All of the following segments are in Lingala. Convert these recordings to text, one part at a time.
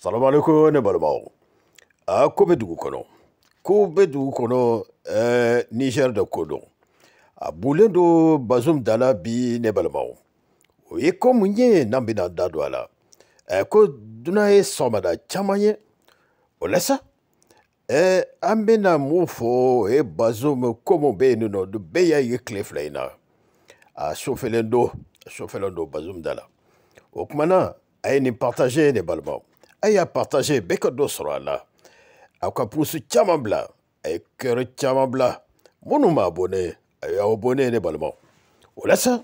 Salamaleko ne balimaw a ko bɛ dugu kɔnɔ ko bɛ Niger de ko don a bulen do Bazoum dala bi ne balimaw o ye ko mun ye n'an da a e, e la Somada ko duna ye sɔgɔmada caman ye o sa e, an Bazoum ko mun bɛ yen nɔ bɛɛ y'a ye fila a sofɛlen don Bazoum dala. Okmana o tumana a ye Aya y'a partage do ka a la aw ka purusi caman bila a ye kɛyɔrɔ caman bila minnu m'a a y'aw bɔnɛ ne o la sa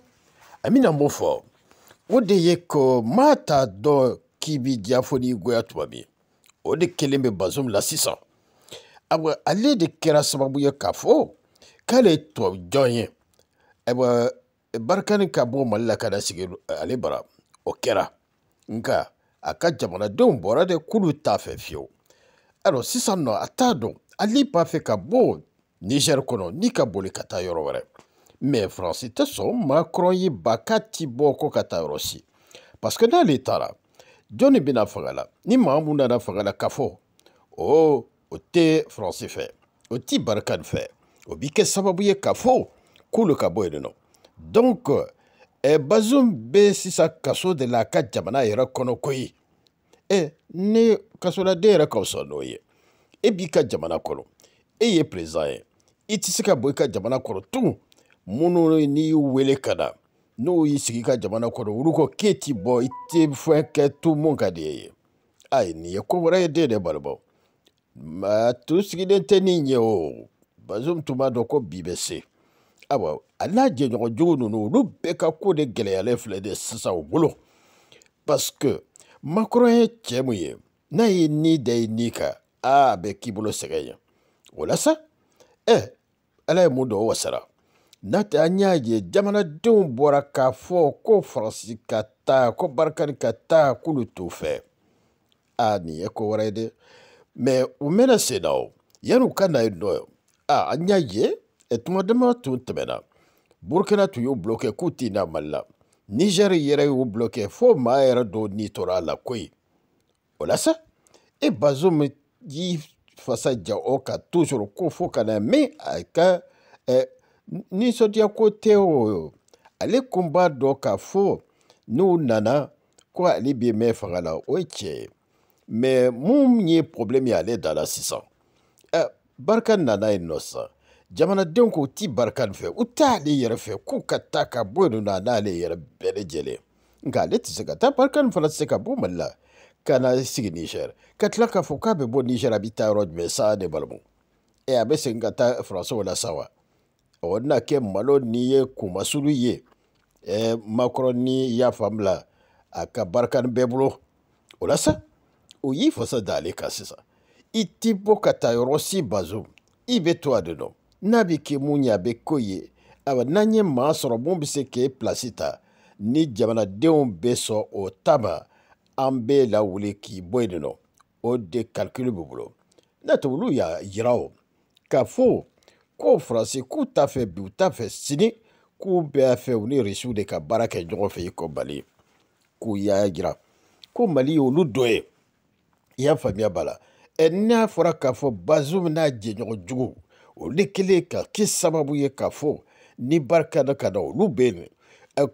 an bɛna mun fɔ o de ye ko maa t'a dɔn k'i b'i de bazum la sisan ayiwa ale de kɛra sababu ye k'ale ye tubabu jɔn ye ayiwa la na sigi ale bara o nka a ka jamanadenw bɔra dɛ kulu t'a fɛ fiyewu alors sisan nɔ a t'a dɔn ale b'a fɛ ka bɔ nigɛri kɔnɔ ni ka boli ka taa yɔrɔ wɛrɛ mais faransi tɛ sɔn makɔrɔn ye ba k'a ti bɔ ko ka taa yɔrɔ si parce que n'ale taara jɔnni bɛna fanga la ni maa mun nana fanga la ka fɔ o o tɛ faransi fɛ o ti barika nin fɛ o b'i kɛ sababu ye ka fɔ k'olu ka bɔ yen nɔ donc ɛ eh, bazum bɛ sisan kaso de la ka jamana yɛrɛ kɔnɔ koyi ɛ eh, ni kasoladen yɛrɛ ka fisa n'o ye e b'i ka jamana kɔnɔ e ye perezan ye i tɛ se ka bɔ i ka jamana kɔnɔ tugun minnu n'i y'u wele ka na n'u y'i sigi i ka jamana kɔnɔ olu ko k'e ti bɔ i tɛ fɛn kɛ to mun ka di e ye ayi nin ye ko wɛrɛ ye den de balimaw maa tun sigilen tɛ ni ɲɛ o bazum tun b'a dɔn ko bi bɛ se. awa ala jɛɲɔgɔn jugu nunu olu bɛɛ ka ko de gɛlɛyalen filɛ de sisan u bolo parce que ye cɛ mun ye n'a ye ni da i ni ka a bɛ k'i bolo sɛgɛn ye o sa ɛ e, ala ye mun dɔn wasara n'a tɛ an y'a ye jamanadenw bɔra k'a fɔ ko faransi ka taa ko barikani ka taa k'olu t'u fɛ a nin ye ko wɛrɛ ye dɛ mɛ u mɛna sen na o yanni ka na yen nɔ a an y'a ye tuma dama tun tɛmɛna burkina tun y'u bulɔkɛ k'u t'i na mali la nigɛri yɛrɛ y'u bulɔkɛ fo maa yɛrɛ dɔw ni tora a la koyi o la sa e bazum y'i fasa ja o ka tuzuru ko fo ka na min a ka eh, ninsɔndiya ko tɛ o ale kun b'a dɔn k'a fɔ n'u nana ko ale bɛ mɛn fanga la o ye tiɲɛ ye mɛ mun ye pɔbilɛmu ye ale da la sisan eh, barika nana yen nɔ sisan jamanadenw k'o ti barika nin fɛ u t'ale yɛrɛ fɛ k'u ka taa ka bɔ yen se ka taa barika nin fana tɛ se ka bɔ mali la ka na sigi nizɛri ka tila k'a fɔ k'a bɛ sa ne ɛ a bɛ segin la sawa. wa ɔ n'a kɛ malo ni ye kumasulu ni y'a famla, a ka barika nin bɛɛ bolo o la sa o y'i fasa da ale kan sisan i ti bɔ ka bazo i bɛ to de n'a bɛ kɛ mun ye a bɛ k'o ye ayiwa n'an ye maa sɔrɔ mun bɛ se k'e pilasi ta ni jamanadenw bɛ sɔn o ta ma an b'e lawuli k'i bɔ yen nɔ o de kalikili b'u bolo n'a tɛ olu y'a yira o k'a fɔ ko faransi k'u t'a fɛ bi u t'a fɛ sini k'u bɛɛ y'a fɛ u ni irisiw de ka baara kɛ ɲɔgɔn fɛ i kɔ mali k'u y'a jira ko mali ye olu dɔ ye i y'a faamuya b'a la ɛ n'a fɔra k'a fɔ bazu n'a jɛɲɔgɔn jugu olu kelen ka kɛ sababu ye k'a fɔ ni barikada ka na olu bɛ yen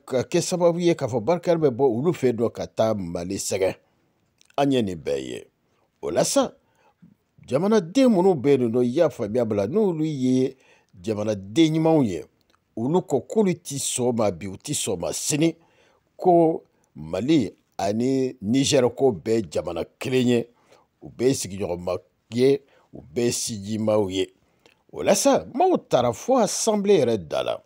ka kɛ sababu ye k'a fɔ barikada bɛ bɔ olu fɛ dɔ ka taa mali sɛgɛn an ye nin bɛɛ ye o la sa jamanaden minnu bɛ yen nɔ i y'a faamuya bala n'olu ye jamanaden ɲumanw ye olu kɔ k'olu ti sɔn ma bi u ti sɔn ma sini ko mali ani nizɛri ko bɛɛ jamana kelen ye u bɛɛ sigiɲɔgɔnma ye u bɛɛ sijimaw ye walasa maw tara fɔ asanbile yɛrɛ da la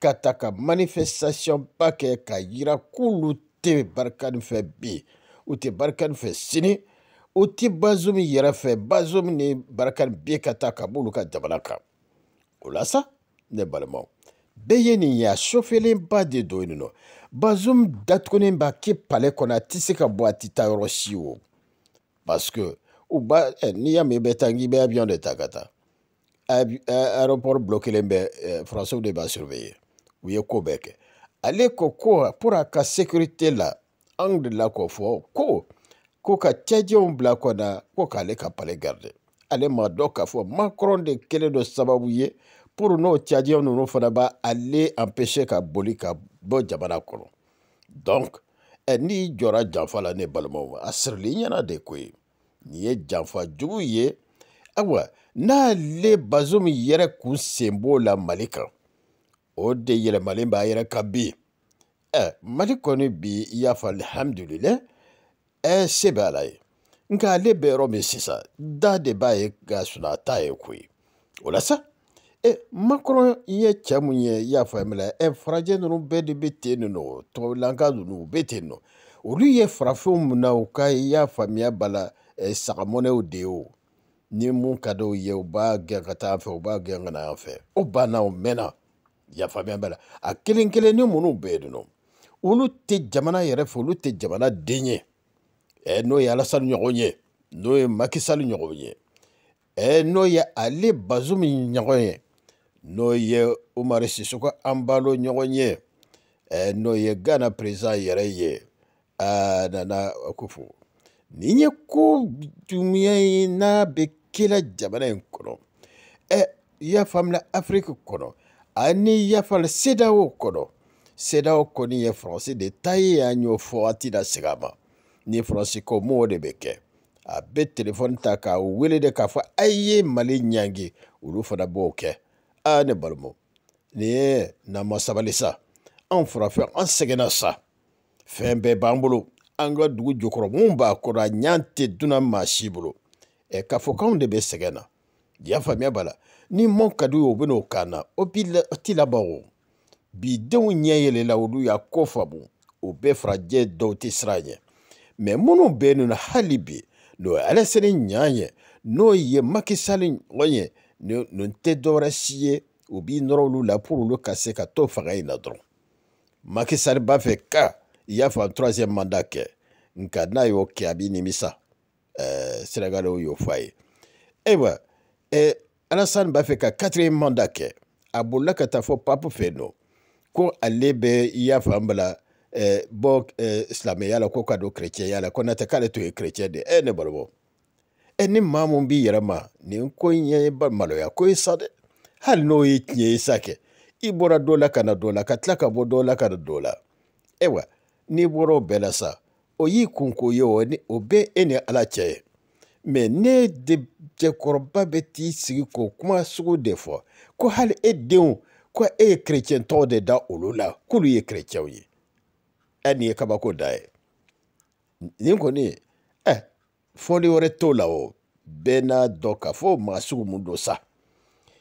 ka ta ka manifɛstasiyɔnba kɛ ka yira k'olu tɛ barika nin fɛ bi u tɛ barika nin fɛ sini u tɛ bazumi yɛrɛ fɛ bazumi ni barika nin bi ka taa ka b'olu ka jamana kan o la sa ne balimaw bɛɛ ye nin ye a sɔfɛlenba de don yen nɔ bazumi datugulen b'a kɛ pale kɔnɔ a tɛ se ka bɔ a tɛ taa yɔrɔ si o parce que u b'a ɛ n'i y'a mɛn i bɛ taa n k'i bɛ avion de ta ka taa. Euh, aéroport bloquelen bɛ euh, faransiw de b'a surveiller u ye ko bɛɛ kɛ ale ko ko pour a ka sécurité la an delila k'o fɔ ko ko ka cɛjɛw bila kɔnna ko k'ale ka pale garde ale ma dɔ k'a fɔ macron de kelen dɔ sababu ye pour n'o cɛjɛw ninnu fana ba ale empêcher ka boli ka bɔ jamana kɔnɔ donc ɛ n'i jɔra janfa la ne balimaw ma a sirili ɲɛna de koyi nin ye janfa jugu ye ayiwa n'ale bazum yɛrɛ kun sen b'o la mali kan o de yɛlɛmalen b'a yɛrɛ ka bi ɛ mali kɔni bi i y'a fɔ alihamudulilɛ ɛ se bɛ ala ye nka ale bɛ yɔrɔ min sisan da de b'a ye ka sunɔ a t'a ye koyi o la sa ɛ makɔrɔ ye cɛ mun ye i y'a faamuya la ɛ farajɛ ninnu bɛɛ de bɛ ten nin nɔ tubabulanka ninnu u bɛ ten nɔ olu ye farafinw mun na u ka i y'a faamuya b'a la ɛ sagamɔnɛw de ye o. ni mun ka di u ye u b'a gɛn ka taa an fɛ u b'a gɛn ka na an fɛ o banna o mɛnna yafamɛ bɛ la a kelen kelen ni minnu bɛ yen nɔ olu tɛ jamana yɛrɛ fɛ olu tɛ jamana den ye ɛ n'o ye alasani ɲɔgɔn ye n'o ye makisali ɲɔgɔn ye ɛ n'o ye ale bazumi ɲɔgɔn ye n'o ye umaru sisoko an balo ɲɔgɔn ye ɛ n'o ye ghana perezan yɛrɛ ye aa nana kofo ni ye ko juguya ye n'a bɛ kɛla jamana in kɔnɔ e, ɛ y'a faamula afiriki kɔnɔ ani y'a faamula sedawo kɔnɔ sedawo kɔni ye faransi de ta ye an y'o fɔ waati la segin a ma ni faransi ko m'o de bɛ kɛ a bɛ telefɔni ta k'a wele de k'a fɔ a ye mali ɲangi olu fana b'o kɛ aa ne balima nin ye n'an sa anw farafin an sɛgɛnna sa fɛn bɛɛ b'an bolo an ka dugu jukɔrɔ mun b'a kɔrɔ a ɲa tɛ dunan maa si bolo ɛ k'a fɔ k'anw de bɛ sɛgɛn na y'a faamuya b'a la ni mɔn ka d'u ye u bɛ n'o k'an na o ti laban o bi denw ɲɛ yɛlɛla olu y'a ko faamu o bɛɛ farajɛ dɔw tɛ siran ɲɛ mɛ minnu bɛ yen nɔ hali bi n'o ye alɛsɛni ɲa ye n'o ye makisali ɲɔgɔn ye nin tɛ dɔwɛrɛ si ye u b'i nɔrɔ olu la pour olu ka se ka to fanga in na dɔrɔn makisali b'a fɛ ka i y'a fɔ a troisième mandat kɛ nka n'a y'o kɛ a b'i nimisa ɛɛ eh, sɛnɛgalɛw y'o fɔ a ye eh ayiwa ɛ eh, alasani b'a fɛ ka quatrième mandat kɛ a bolila ka taa fɔ pape fɛ yen nɔ ko ale bɛ i y'a fɔ an bala ɛɛ bɔ ɛɛ silamɛya la ko ka don kerecɛnya la ko n'o tɛ k'ale tun ye kerecɛn de ye ɛ ne balima ɛ ni maa mun b'i yɛrɛ ma nin ko in ye maloya ko ye sa dɛ hali n'o ye tiɲɛ ye sa kɛ i bɔra dɔ la ka na dɔ la ka tila ka bɔ dɔ la ka na dɔ la ayiwa n'i bɔra o bɛɛ la sa o y'i kunko ye o ni o bɛ e ni ala cɛ ye mɛ ne de cɛkɔrɔba bɛ t'i sigi k'o kuma sugu de fɔ ko hali e denw ko e ye kerecɛn tɔgɔ de da olu la k'olu ye kerecɛnw ye ɛ e nin ye kabako da ye nin kɔni ɛ fɔli wɛrɛ t'o la o bɛɛ n'a dɔn k'a fɔ maa sugu mun don sa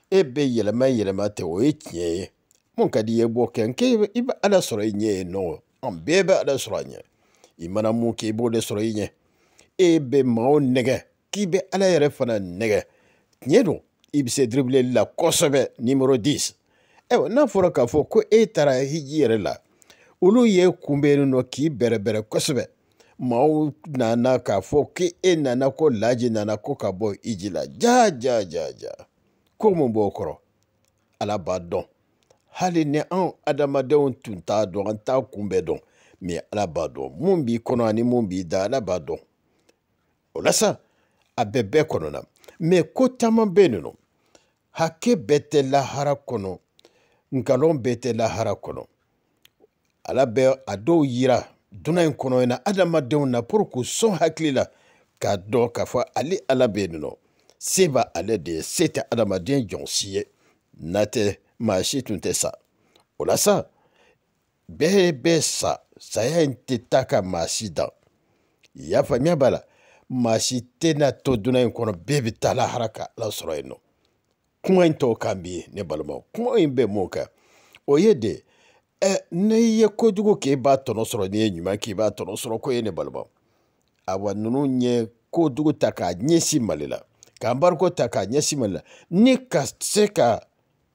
e bɛ yɛlɛma yɛlɛma tɛ o ye tiɲɛ ye mun ka di i ye b'o kɛ nke i bɛ ala sɔrɔ i ɲɛ ye nɔ an bɛɛ bɛ ala sɔrɔ a ɲɛ i mana mun kɛ i b'o de sɔrɔ e i ɲɛ e bɛ maa nɛgɛ k'i bɛ ala yɛrɛ fana nɛgɛ tiɲɛ don i bɛ se diribuleli la kosɛbɛ nimoro disi ayiwa n'a fɔra k'a fɔ ko e taara hiji yɛrɛ la olu ye kunbɛnni nɔ k'i bɛrɛbɛrɛ kosɛbɛ maaw nana k'a fɔ k'e nana ko laji nana ko ka bɔ hiji la jaa jaa jaa ja ko mun b'o kɔrɔ ala b'a dɔn hali ni anw adamadenw tun t'a dɔn an t'a kunbɛn dɔn mɛ ala b'a dɔn mun b'i kɔnɔ ani mun b'i da ala b'a dɔn o la sa a bɛ bɛɛ kɔnɔ na mɛ ko caman bɛ yen nɔ hakɛ bɛɛ tɛ lahara kɔnɔ nkalon bɛɛ tɛ lahara kɔnɔ ala bɛ a dɔw yira dunan in kɔnɔ in na adamadenw na pour k'u sɔn hakili la k'a dɔn k'a fɔ ale ala bɛ yen nɔ se b'ale de ye se tɛ adamaden jɔn si ye n'a tɛ. maa si tun tɛ sa o la sa bɛɛ bɛ sa saya in tɛ taa ka maa si dan i y'a faamuya b'a la maa si tɛna to dunan in kɔnɔ bɛɛ bɛ taa lahara ka ala sɔrɔ yen nɔ kuma in tɔw kan bi ne balimaw kuma in bɛ mun kan o ye de ɛ n'i ye kojugu k'e b'a tɔnɔ sɔrɔ n'i ye ɲuman k'i b'a tɔnɔ sɔrɔ ko ye ne balimaw awa ninnu ɲɛ kojugu ta k'a ɲɛsin mali la k'an bariko ta k'a ɲɛsin mali la ni ka se ka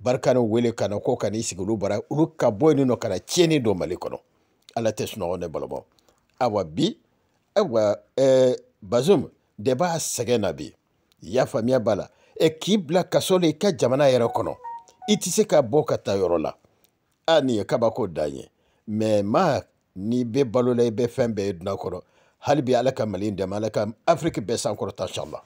barikanaw wele ka na ko ka n'i sigi olu bara olu ka bɔ yen nɔ ka na tiɲɛni don mali kɔnɔ ala tɛ sunɔgɔ ne balima awa bi awa ɛɛ bazum de b'a sɛgɛn na bi i y'a faamuya b'a la ɛ k'i bila kaso la i ka jamana yɛrɛ kɔnɔ i tɛ se ka bɔ ka taa yɔrɔ la a nin ye kabako dan ye mɛ maa n'i bɛ balo la i bɛ fɛn bɛɛ ye dunan kɔrɔ hali bi ala ka mali dɛmɛ ala ka afiriki bɛɛ sankɔrɔta sala